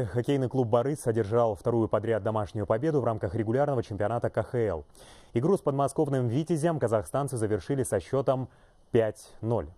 Хоккейный клуб «Борис» содержал вторую подряд домашнюю победу в рамках регулярного чемпионата КХЛ. Игру с подмосковным «Витязем» казахстанцы завершили со счетом 5-0.